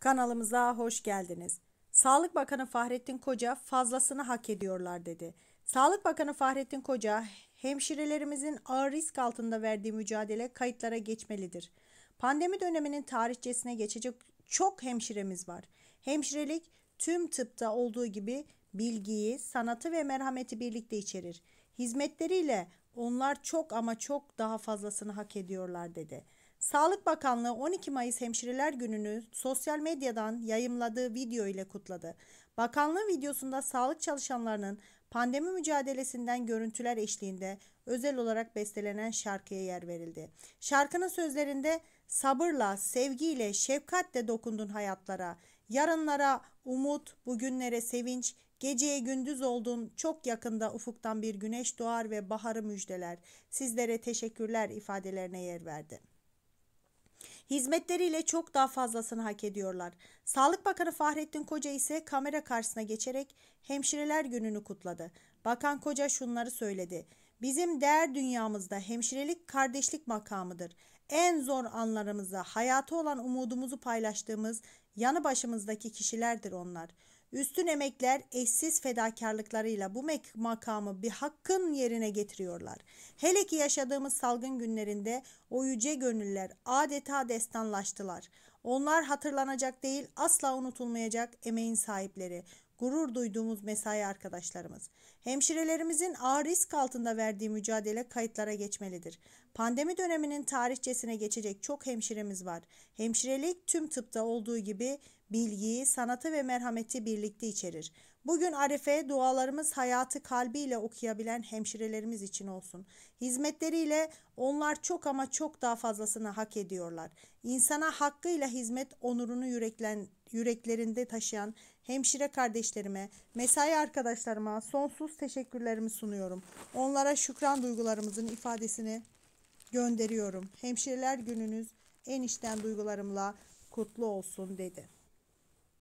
Kanalımıza hoş geldiniz. Sağlık Bakanı Fahrettin Koca fazlasını hak ediyorlar dedi. Sağlık Bakanı Fahrettin Koca hemşirelerimizin ağır risk altında verdiği mücadele kayıtlara geçmelidir. Pandemi döneminin tarihçesine geçecek çok hemşiremiz var. Hemşirelik tüm tıpta olduğu gibi bilgiyi, sanatı ve merhameti birlikte içerir. Hizmetleriyle onlar çok ama çok daha fazlasını hak ediyorlar dedi. Sağlık Bakanlığı 12 Mayıs Hemşireler Günü'nü sosyal medyadan yayımladığı video ile kutladı. Bakanlığın videosunda sağlık çalışanlarının pandemi mücadelesinden görüntüler eşliğinde özel olarak bestelenen şarkıya yer verildi. Şarkının sözlerinde sabırla, sevgiyle, şefkatle dokundun hayatlara, yarınlara umut, bugünlere sevinç, Geceye gündüz oldun, çok yakında ufuktan bir güneş doğar ve baharı müjdeler. Sizlere teşekkürler ifadelerine yer verdi. Hizmetleriyle çok daha fazlasını hak ediyorlar. Sağlık Bakanı Fahrettin Koca ise kamera karşısına geçerek Hemşireler Günü'nü kutladı. Bakan Koca şunları söyledi. Bizim değer dünyamızda hemşirelik kardeşlik makamıdır. En zor anlarımızda hayatı olan umudumuzu paylaştığımız yanı başımızdaki kişilerdir onlar.'' Üstün emekler eşsiz fedakarlıklarıyla bu makamı bir hakkın yerine getiriyorlar. Hele ki yaşadığımız salgın günlerinde o yüce gönüller adeta destanlaştılar. Onlar hatırlanacak değil asla unutulmayacak emeğin sahipleri gurur duyduğumuz mesai arkadaşlarımız. Hemşirelerimizin ağır risk altında verdiği mücadele kayıtlara geçmelidir. Pandemi döneminin tarihçesine geçecek çok hemşiremiz var. Hemşirelik tüm tıpta olduğu gibi bilgiyi, sanatı ve merhameti birlikte içerir. Bugün Arife dualarımız hayatı kalbiyle okuyabilen hemşirelerimiz için olsun. Hizmetleriyle onlar çok ama çok daha fazlasını hak ediyorlar. İnsana hakkıyla hizmet onurunu yüreklen, yüreklerinde taşıyan hemşire kardeşlerime, mesai arkadaşlarıma sonsuz teşekkürlerimi sunuyorum. Onlara şükran duygularımızın ifadesini gönderiyorum. Hemşireler gününüz en içten duygularımla kutlu olsun dedi.